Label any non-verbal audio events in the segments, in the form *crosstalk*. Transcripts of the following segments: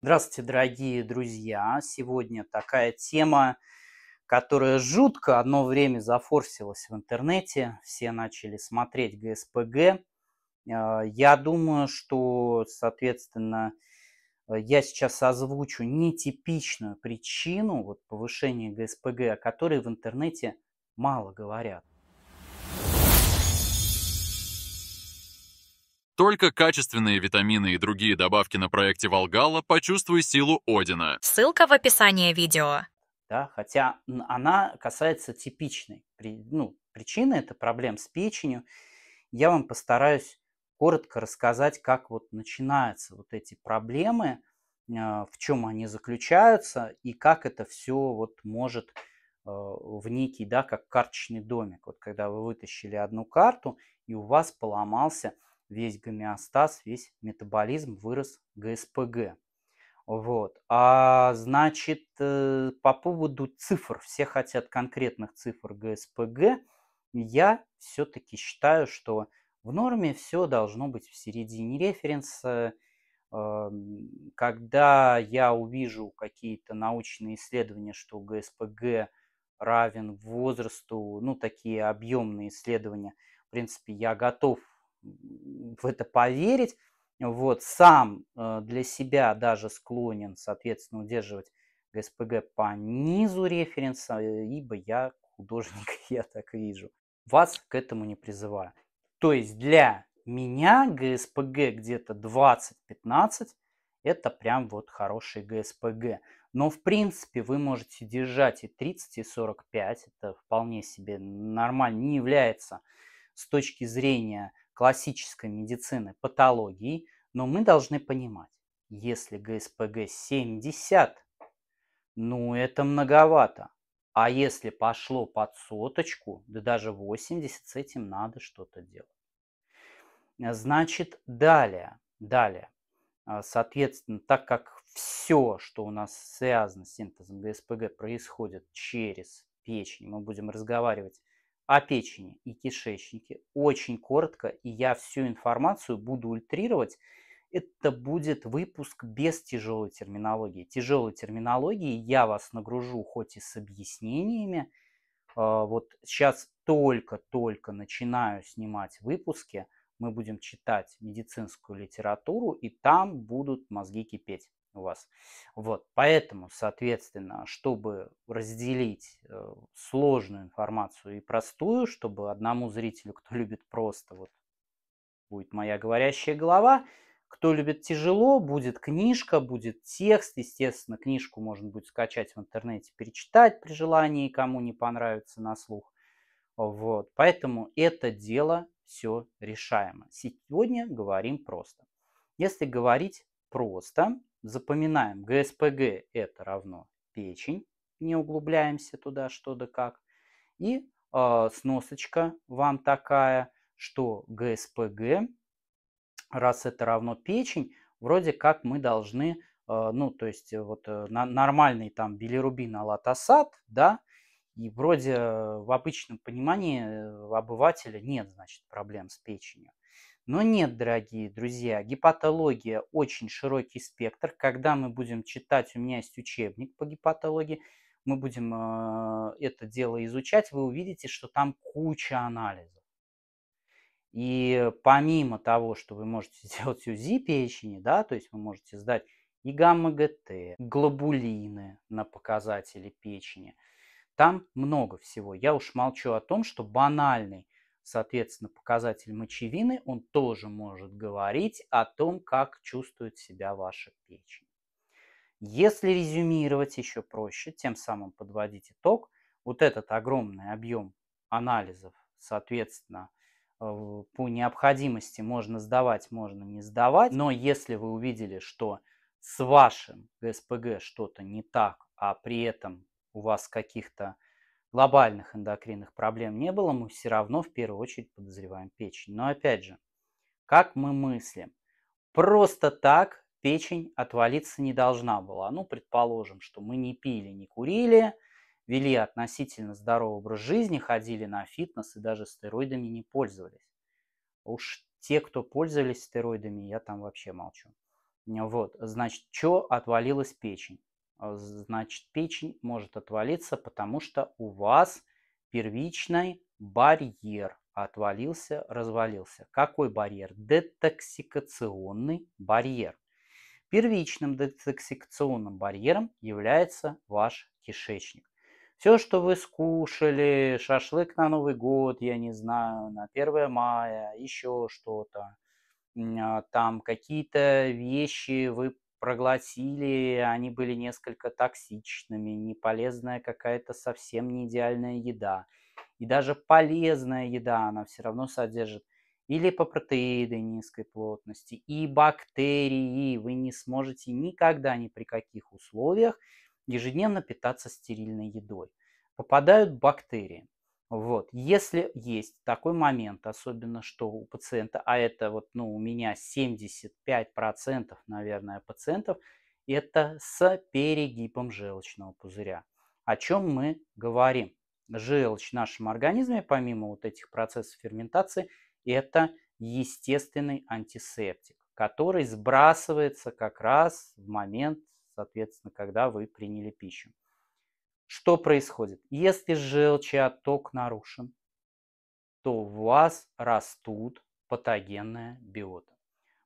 Здравствуйте, дорогие друзья! Сегодня такая тема, которая жутко одно время зафорсилась в интернете. Все начали смотреть ГСПГ. А, я думаю, что, соответственно, э, я сейчас озвучу нетипичную причину вот, повышения ГСПГ, о которой в интернете мало говорят. Только качественные витамины и другие добавки на проекте Волгала «Почувствуй силу Одина». Ссылка в описании видео. Да, хотя она касается типичной ну, причины, это проблем с печенью. Я вам постараюсь коротко рассказать, как вот начинаются вот эти проблемы, а, в чем они заключаются и как это все вот может а, в некий, да, как карточный домик. Вот когда вы вытащили одну карту и у вас поломался – весь гомеостаз, весь метаболизм вырос ГСПГ. Вот. А значит, э, по поводу цифр, все хотят конкретных цифр ГСПГ, я все-таки считаю, что в норме все должно быть в середине референса. Эм, когда я увижу какие-то научные исследования, что ГСПГ равен возрасту, ну, такие объемные исследования, в принципе, я готов в это поверить. Вот, сам э, для себя даже склонен, соответственно, удерживать ГСПГ по низу референса, э, ибо я художник, *laughs* я так вижу. Вас к этому не призываю. То есть для меня ГСПГ где-то 20-15 это прям вот хороший ГСПГ. Но в принципе вы можете держать и 30, и 45. Это вполне себе нормально. Не является с точки зрения классической медицины патологии, но мы должны понимать, если ГСПГ 70, ну это многовато. А если пошло под соточку, да даже 80, с этим надо что-то делать. Э, значит, далее, далее. А, соответственно, так как все, что у нас связано с синтезом ГСПГ, происходит через печень, мы будем разговаривать о печени и кишечнике очень коротко, и я всю информацию буду ультрировать. Это будет выпуск без тяжелой терминологии. Тяжелой терминологии я вас нагружу хоть и с объяснениями. А, вот сейчас только-только начинаю снимать выпуски. Мы будем читать медицинскую литературу, и там будут мозги кипеть у вас. Вот, поэтому, соответственно, чтобы разделить э, сложную информацию и простую, чтобы одному зрителю, кто *laughs* любит просто, вот будет моя говорящая голова, кто любит тяжело, будет книжка, будет текст. Естественно, книжку можно будет скачать в интернете, перечитать при желании, кому не понравится на слух. Вот. Поэтому это дело все решаемо. Сегодня говорим просто. Если говорить просто, Запоминаем, ГСПГ это равно печень, не углубляемся туда что да как. И э, сносочка вам такая, что ГСПГ, раз это равно печень, вроде как мы должны, э, ну то есть э, вот э, на, нормальный там билирубин алатосат, да, и вроде э, в обычном понимании обывателя нет, значит, проблем с печенью. Но нет, дорогие друзья, гепатология очень широкий спектр. Когда мы будем читать, у меня есть учебник по гепатологии, мы будем э, это дело изучать, вы увидите, что там куча анализов. И помимо того, что вы можете *laughs* сделать УЗИ печени, да, то есть вы можете сдать и гамма-ГТ, глобулины на показатели печени, там много всего. Я уж молчу о том, что банальный Соответственно, показатель мочевины, он тоже может говорить о том, как чувствует себя ваша печень. Если резюмировать еще проще, тем самым подводить итог, вот этот огромный объем анализов, соответственно, по необходимости можно сдавать, можно не сдавать. Но если вы увидели, что с вашим ГСПГ что-то не так, а при этом у вас каких-то глобальных эндокринных проблем не было, мы все равно в первую очередь подозреваем печень. Но опять же, как мы мыслим? Просто так печень отвалиться не должна была. Ну, предположим, что мы не пили, не курили, вели относительно здоровый образ жизни, ходили на фитнес и даже стероидами не пользовались. А уж те, кто пользовались стероидами, я там вообще молчу. Вот, значит, что отвалилась печень? А, значит печень может отвалиться, потому что у вас первичный барьер отвалился, развалился. Какой барьер? Детоксикационный барьер. Первичным детоксикационным барьером является ваш кишечник. Все, что вы скушали, шашлык на Новый год, я не знаю, на 1 мая, еще что-то, а, там какие-то вещи вы проглотили, они были несколько токсичными, неполезная какая-то совсем не идеальная еда. И даже полезная еда она все равно содержит и липопротеиды низкой плотности, и бактерии. Вы не сможете никогда ни при каких условиях ежедневно питаться стерильной едой. Попадают бактерии. Вот. Если есть такой момент, особенно что у пациента, а это вот ну, у меня 75%, наверное, пациентов, это с перегибом желчного пузыря. О чем мы говорим? Желчь в нашем организме, помимо вот этих процессов ферментации, это естественный антисептик, который сбрасывается как раз в момент, соответственно, когда вы приняли пищу. Что происходит? Если желчный отток нарушен, то у вас растут патогенная биота.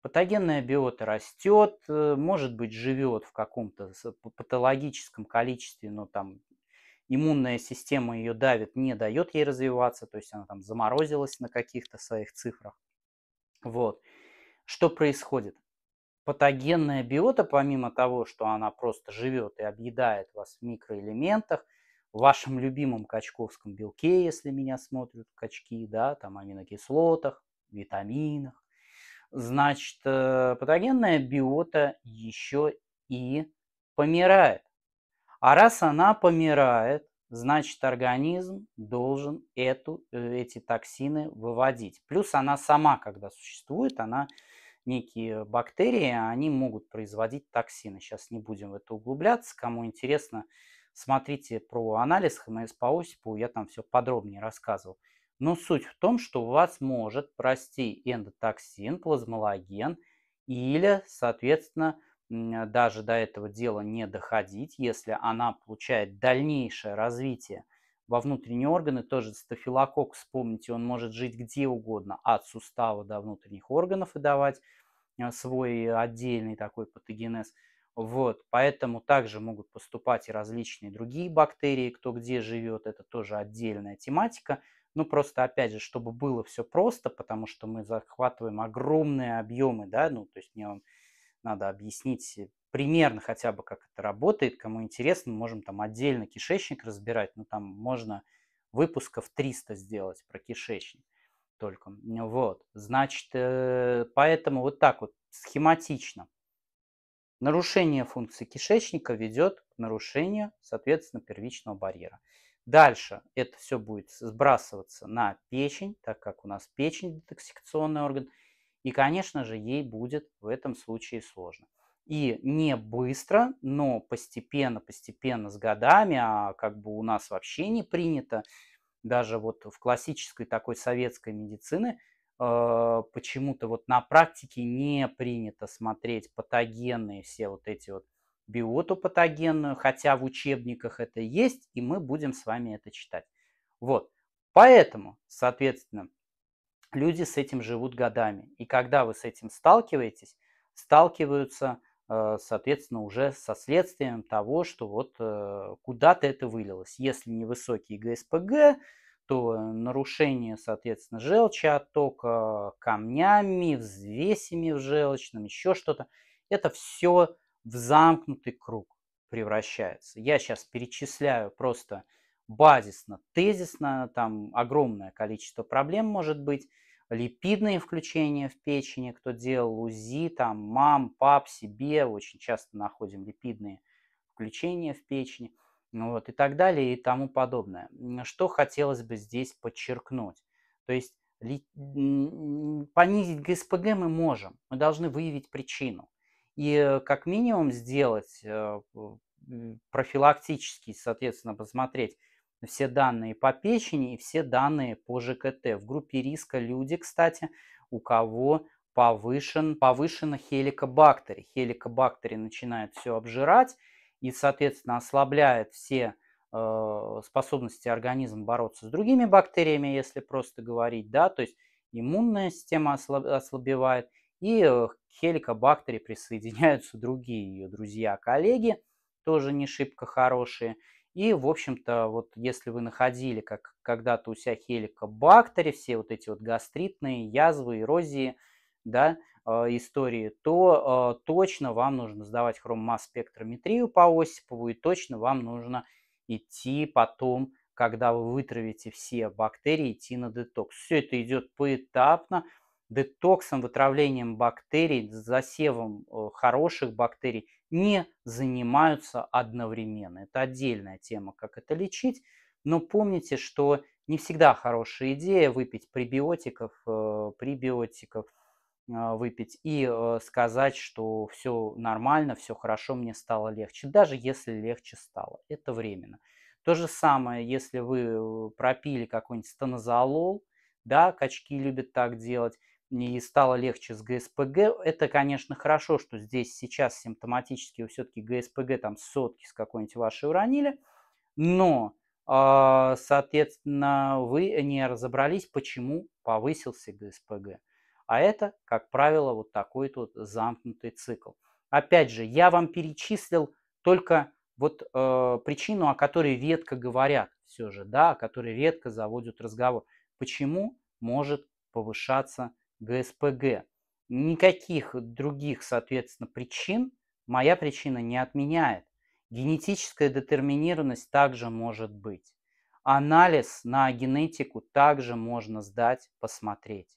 Патогенная биота растет, э, может быть, живет в каком-то патологическом количестве, но там иммунная система ее давит, не дает ей развиваться, то есть она там заморозилась на каких-то своих цифрах. Вот. Что происходит? патогенная биота, помимо того, что она просто живет и объедает вас в микроэлементах, в вашем любимом качковском белке, если меня смотрят качки, да, там аминокислотах, витаминах, значит, э, патогенная биота еще и помирает. А раз она помирает, значит, организм должен эту, э, эти токсины выводить. Плюс она сама, когда существует, она некие бактерии, они могут производить токсины. Сейчас не будем в это углубляться. Кому интересно, смотрите про анализ ХМС по Осипу, я там все подробнее рассказывал. Но суть в том, что у вас может прости эндотоксин, плазмологен или, соответственно, даже до этого дела не доходить, если она получает дальнейшее развитие во внутренние органы, тоже стафилококк, вспомните, он может жить где угодно, от сустава до внутренних органов и давать а, свой отдельный такой патогенез. Вот, поэтому также могут поступать и различные другие бактерии, кто где живет, это тоже отдельная тематика. Ну, просто, опять же, чтобы было все просто, потому что мы захватываем огромные объемы, да, ну, то есть мне вам надо объяснить э, примерно хотя бы, как это работает. Кому интересно, можем там отдельно кишечник разбирать, ну, там можно выпусков 300 сделать про кишечник только. Вот, значит, э, поэтому вот так вот, схематично. Нарушение функции кишечника ведет к нарушению, соответственно, первичного барьера. Дальше это все будет сбрасываться на печень, так как у нас печень детоксикационный орган. И, конечно же, ей будет в этом случае сложно. И не быстро, но постепенно, постепенно с годами, а как бы у нас вообще не принято даже вот в классической такой советской медицины э, почему-то вот на практике не принято смотреть патогенные все вот эти вот биоту патогенную, хотя в учебниках это есть, и мы будем с вами это читать. Вот. Поэтому, соответственно, люди с этим живут годами. И когда вы с этим сталкиваетесь, сталкиваются Э, соответственно, уже со следствием того, что вот э, куда-то это вылилось. Если невысокий ГСПГ, то нарушение, соответственно, желчеоттока камнями, взвесями в желчном, еще что-то. Это все в замкнутый круг превращается. Я сейчас перечисляю просто базисно, тезисно, там огромное количество проблем может быть, липидные включения в печени, кто делал УЗИ, там, мам, пап, себе, очень часто находим липидные включения в печени, вот, и так далее, и тому подобное. Что хотелось бы здесь подчеркнуть? То есть ли, понизить ГСПГ мы можем, мы должны выявить причину. И э, как минимум сделать э, профилактический, соответственно, посмотреть, все данные по печени и все данные по ЖКТ. В группе риска люди, кстати, у кого повышен, повышена хеликобактерия. Хеликобактерия начинает все обжирать и, соответственно, ослабляет все э, способности организма бороться с другими бактериями, если просто говорить, да, то есть иммунная система ослаб, ослабевает, и к э, хеликобактерии присоединяются другие ее друзья, коллеги, тоже не шибко хорошие – и, в общем-то, вот если вы находили, как когда-то у себя хеликобактери, все вот эти вот гастритные язвы, эрозии, да, а, истории, то э, точно вам нужно сдавать хроммасс-спектрометрию по Осипову, и точно вам нужно идти потом, когда вы вытравите все бактерии, идти на детокс. Все это идет поэтапно. Детоксом, вытравлением бактерий, засевом э, хороших бактерий не занимаются одновременно. Это отдельная тема, как это лечить, но помните, что не всегда хорошая идея выпить пребиотиков, э, пребиотиков э, выпить и э, сказать, что все нормально, все хорошо, мне стало легче, даже если легче стало. Это временно. То же самое, если вы пропили какой-нибудь станозолол, да, качки любят так делать, и стало легче с ГСПГ. Это, конечно, хорошо, что здесь сейчас симптоматически вы все-таки ГСПГ там сотки с какой-нибудь вашей уронили, но, а, соответственно, вы не разобрались, почему повысился ГСПГ. А это, как правило, вот такой тут замкнутый цикл. Опять же, я вам перечислил только вот э, причину, о которой редко говорят все же, да, о которой редко заводят разговор. Почему может повышаться ГСПГ. Никаких других, соответственно, причин моя причина не отменяет. Генетическая детерминированность также может быть. Анализ на генетику также можно сдать, посмотреть.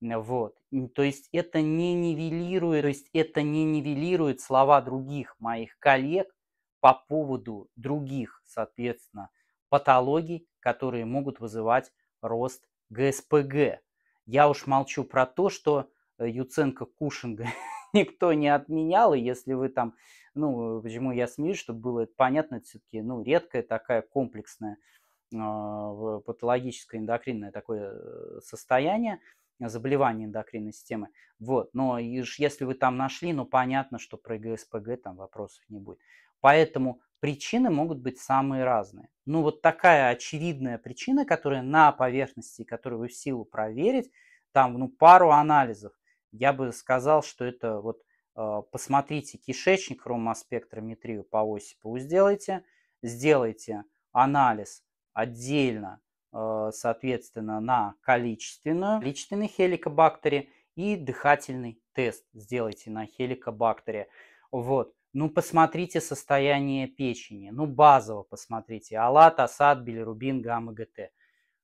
Вот. То есть это не нивелирует, то есть это не нивелирует слова других моих коллег по поводу других, соответственно, патологий, которые могут вызывать рост ГСПГ. Я уж молчу про то, что э, Юценко Кушинга *laughs* никто не отменял, и если вы там, ну, почему я смеюсь, чтобы было это понятно, это все-таки, ну, редкая такая комплексная а, патологическое эндокринное такое э, состояние – заболевания эндокринной системы. Вот. Но если вы там нашли, ну понятно, что про ГСПГ там вопросов не будет. Поэтому причины могут быть самые разные. Ну вот такая очевидная причина, которая на поверхности, которую вы в силу проверить, там ну, пару анализов, я бы сказал, что это вот а, посмотрите кишечник хромоспектрометрию по оси Осипову сделайте, сделайте анализ отдельно Э, соответственно, на количественную, количественный хеликобактерий и дыхательный тест сделайте на хеликобактере. Вот. Ну, посмотрите состояние печени. Ну, базово посмотрите. Алат, асад, билирубин, гамма-ГТ.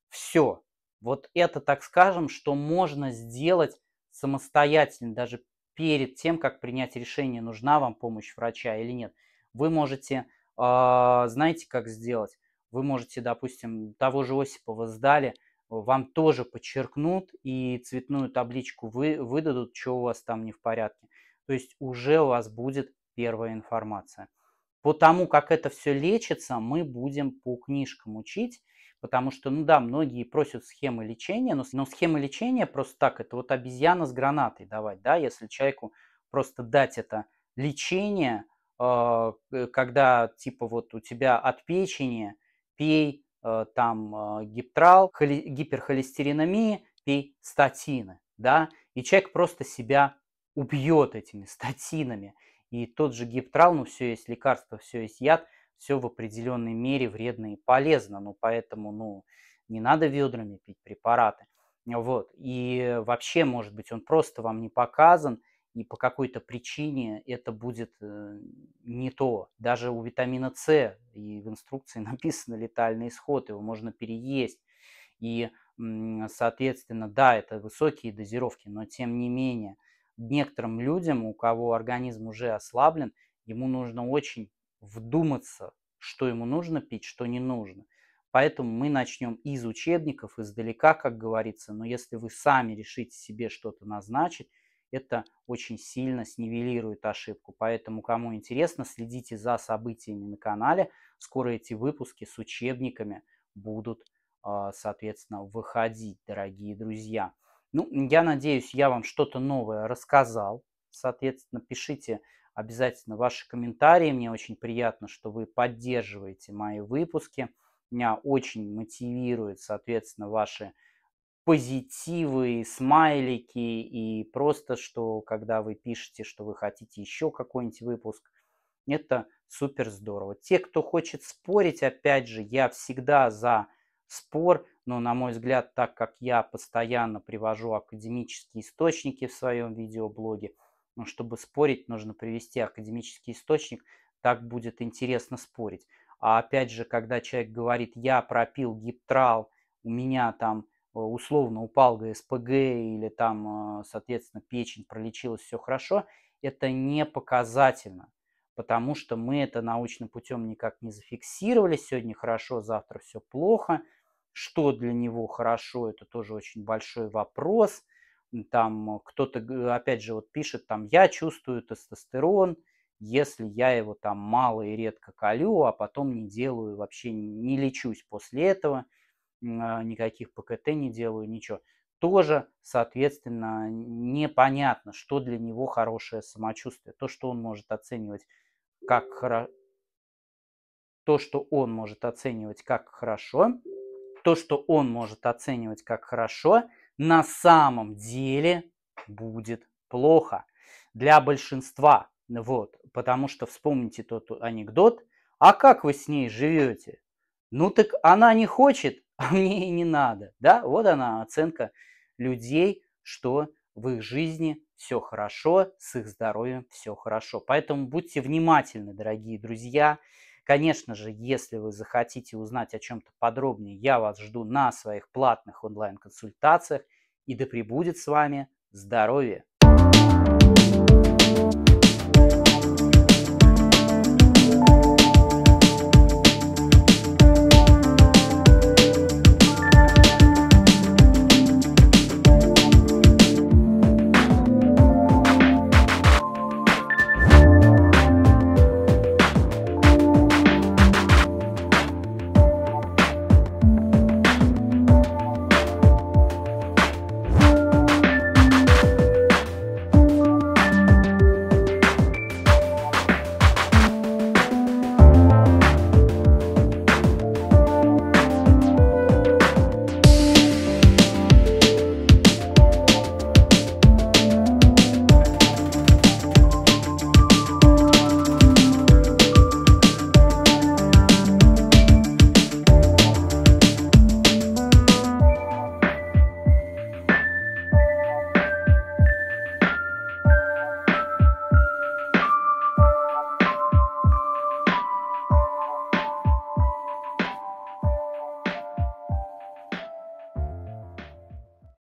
Все. Вот это, так скажем, что можно сделать самостоятельно, даже перед тем, как принять решение, нужна вам помощь врача или нет. Вы можете, э, знаете, как сделать? вы можете, допустим, того же Осипова сдали, вам тоже подчеркнут и цветную табличку вы, выдадут, что у вас там не в порядке. То есть уже у вас будет первая информация. По тому, как это все лечится, мы будем по книжкам учить, потому что, ну да, многие просят схемы лечения, но, но схемы лечения просто так, это вот обезьяна с гранатой давать, да, если человеку просто дать это лечение, а, э, когда типа вот у тебя от печени – пей э, там э, гиптрал, холи, гиперхолестериномия, пей статины, да, и человек просто себя убьет этими статинами. И тот же гиптрал, ну все есть лекарство, все есть яд, все в определенной мере вредно и полезно, ну поэтому, ну, не надо ведрами пить препараты. Вот. И вообще, может быть, он просто вам не показан – и по какой-то причине это будет э, не то. Даже у витамина С и в инструкции *laughs* написано летальный исход, его можно переесть. И, соответственно, да, это высокие дозировки, но тем не менее некоторым людям, у кого организм уже ослаблен, ему нужно очень вдуматься, что ему нужно пить, что не нужно. Поэтому мы начнем из учебников, издалека, как говорится, но если вы сами решите себе что-то назначить, это очень сильно снивелирует ошибку. Поэтому, кому интересно, следите за событиями на канале. Скоро эти выпуски с учебниками будут, а, соответственно, выходить, дорогие друзья. Ну, я надеюсь, я вам что-то новое рассказал. Соответственно, пишите обязательно ваши комментарии. Мне очень приятно, что вы поддерживаете мои выпуски. Меня очень мотивирует, соответственно, ваши позитивы, смайлики и просто, что когда вы пишете, что вы хотите еще какой-нибудь выпуск, это супер здорово. Те, кто хочет спорить, опять же, я всегда за спор, но, на мой взгляд, так как я постоянно привожу академические источники в своем видеоблоге, но ну, чтобы спорить, нужно привести академический источник, так будет интересно спорить. А опять же, когда человек говорит, я пропил гиптрал, у меня там Э, условно упал ГСПГ или там, э, соответственно, печень пролечилась, все хорошо, это не показательно, потому что мы это научным путем никак не зафиксировали. Сегодня хорошо, завтра все плохо. Что для него хорошо, это тоже очень большой вопрос. Там э, кто-то, опять же, вот пишет, там, я чувствую тестостерон, если я его там мало и редко колю, а потом не делаю, вообще не лечусь после этого – а, никаких ПКТ не делаю, ничего. Тоже, соответственно, непонятно, что для него хорошее самочувствие. То, что он может оценивать как хорошо то, что он может оценивать как хорошо, то, что он может оценивать как хорошо, на самом деле будет плохо для большинства. Вот, потому что вспомните тот анекдот, а как вы с ней живете? Ну так она не хочет, а *laughs* мне и не надо. Да, вот она оценка людей, что в их жизни все хорошо, с их здоровьем все хорошо. Поэтому будьте внимательны, дорогие друзья. Конечно же, если вы захотите узнать о чем-то подробнее, я вас жду на своих платных онлайн-консультациях. И да пребудет с вами здоровье!